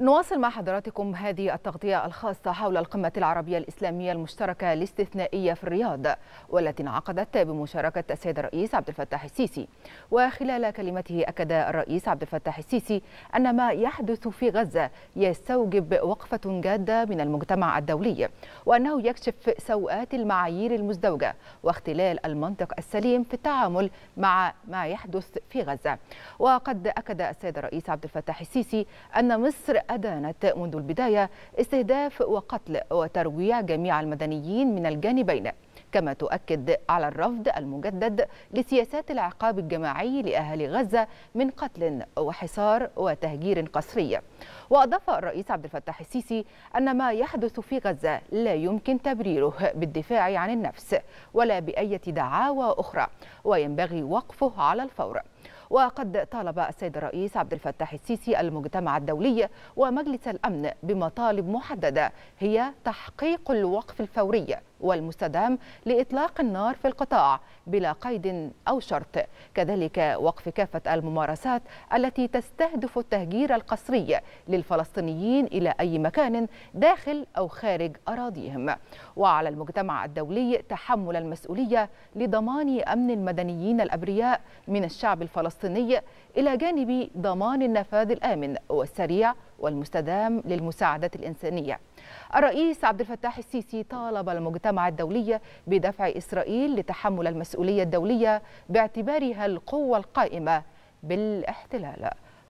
نواصل مع حضراتكم هذه التغطية الخاصة حول القمة العربية الإسلامية المشتركة الاستثنائية في الرياض والتي انعقدت بمشاركة السيد الرئيس عبد الفتاح السيسي وخلال كلمته أكد الرئيس عبد الفتاح السيسي أن ما يحدث في غزة يستوجب وقفة جادة من المجتمع الدولي وأنه يكشف سوءات المعايير المزدوجة واختلال المنطق السليم في التعامل مع ما يحدث في غزة وقد أكد السيد الرئيس عبد الفتاح السيسي أن مصر أدانت منذ البداية استهداف وقتل وترويع جميع المدنيين من الجانبين كما تؤكد على الرفض المجدد لسياسات العقاب الجماعي لأهالي غزة من قتل وحصار وتهجير قسري وأضاف الرئيس عبد الفتاح السيسي أن ما يحدث في غزة لا يمكن تبريره بالدفاع عن النفس ولا بأية دعاوى أخرى وينبغي وقفه على الفور وقد طالب السيد الرئيس عبد الفتاح السيسي المجتمع الدولي ومجلس الأمن بمطالب محددة هي تحقيق الوقف الفوري والمستدام لإطلاق النار في القطاع بلا قيد أو شرط كذلك وقف كافة الممارسات التي تستهدف التهجير القسري للفلسطينيين إلى أي مكان داخل أو خارج أراضيهم وعلى المجتمع الدولي تحمل المسؤولية لضمان أمن المدنيين الأبرياء من الشعب الفلسطيني إلى جانب ضمان النفاذ الآمن والسريع والمستدام للمساعدات الإنسانية الرئيس عبد الفتاح السيسي طالب المجتمع الدولي بدفع إسرائيل لتحمل المسؤولية الدولية باعتبارها القوة القائمة بالاحتلال